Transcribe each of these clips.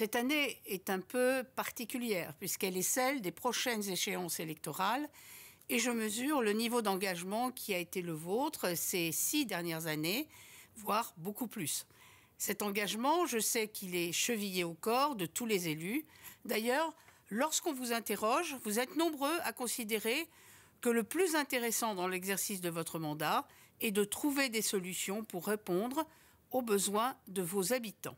Cette année est un peu particulière puisqu'elle est celle des prochaines échéances électorales et je mesure le niveau d'engagement qui a été le vôtre ces six dernières années, voire beaucoup plus. Cet engagement, je sais qu'il est chevillé au corps de tous les élus. D'ailleurs, lorsqu'on vous interroge, vous êtes nombreux à considérer que le plus intéressant dans l'exercice de votre mandat est de trouver des solutions pour répondre aux besoins de vos habitants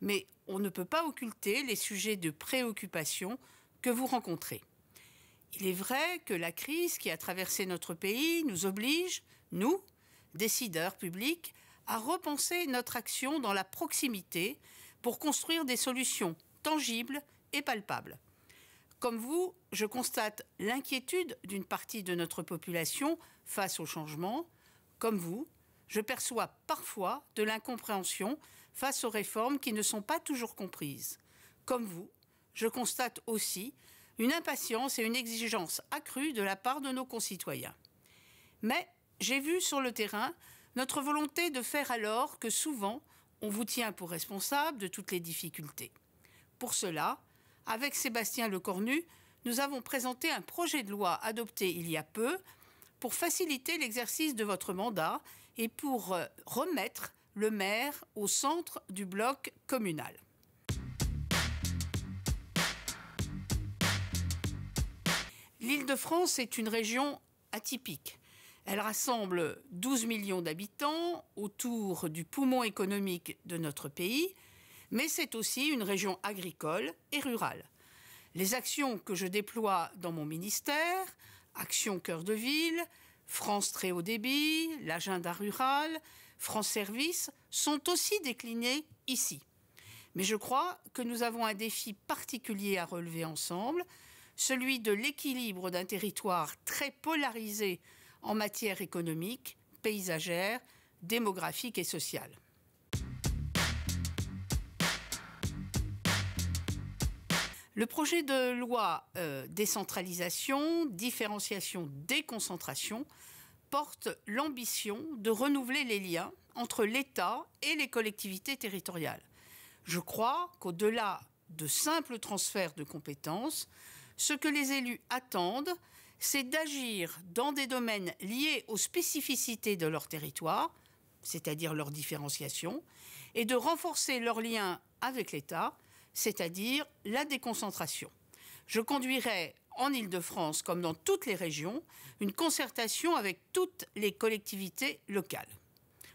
mais on ne peut pas occulter les sujets de préoccupation que vous rencontrez. Il est vrai que la crise qui a traversé notre pays nous oblige, nous, décideurs publics, à repenser notre action dans la proximité pour construire des solutions tangibles et palpables. Comme vous, je constate l'inquiétude d'une partie de notre population face au changement. Comme vous, je perçois parfois de l'incompréhension face aux réformes qui ne sont pas toujours comprises. Comme vous, je constate aussi une impatience et une exigence accrue de la part de nos concitoyens. Mais j'ai vu sur le terrain notre volonté de faire alors que souvent on vous tient pour responsable de toutes les difficultés. Pour cela, avec Sébastien Lecornu, nous avons présenté un projet de loi adopté il y a peu pour faciliter l'exercice de votre mandat et pour euh, remettre le maire au centre du bloc communal. L'Île-de-France est une région atypique. Elle rassemble 12 millions d'habitants autour du poumon économique de notre pays, mais c'est aussi une région agricole et rurale. Les actions que je déploie dans mon ministère Action Cœur de Ville, France Très Haut Débit, l'agenda rural, France Service sont aussi déclinés ici. Mais je crois que nous avons un défi particulier à relever ensemble, celui de l'équilibre d'un territoire très polarisé en matière économique, paysagère, démographique et sociale. Le projet de loi euh, décentralisation, différenciation, déconcentration porte l'ambition de renouveler les liens entre l'État et les collectivités territoriales. Je crois qu'au-delà de simples transferts de compétences, ce que les élus attendent, c'est d'agir dans des domaines liés aux spécificités de leur territoire, c'est-à-dire leur différenciation, et de renforcer leurs liens avec l'État c'est-à-dire la déconcentration. Je conduirai en Ile-de-France, comme dans toutes les régions, une concertation avec toutes les collectivités locales.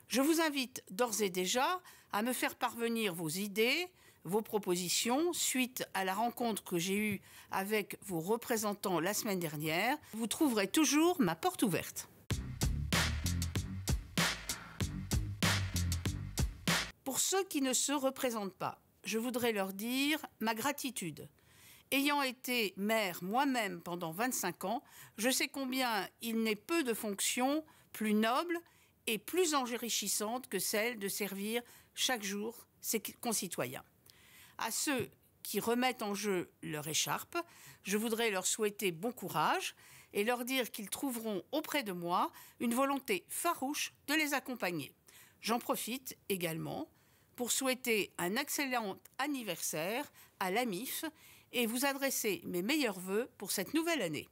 Je vous invite d'ores et déjà à me faire parvenir vos idées, vos propositions suite à la rencontre que j'ai eue avec vos représentants la semaine dernière. Vous trouverez toujours ma porte ouverte. Pour ceux qui ne se représentent pas, je voudrais leur dire ma gratitude. Ayant été maire moi-même pendant 25 ans, je sais combien il n'est peu de fonctions plus nobles et plus enrichissantes que celle de servir chaque jour ses concitoyens. À ceux qui remettent en jeu leur écharpe, je voudrais leur souhaiter bon courage et leur dire qu'ils trouveront auprès de moi une volonté farouche de les accompagner. J'en profite également pour souhaiter un excellent anniversaire à l'AMIF et vous adresser mes meilleurs voeux pour cette nouvelle année.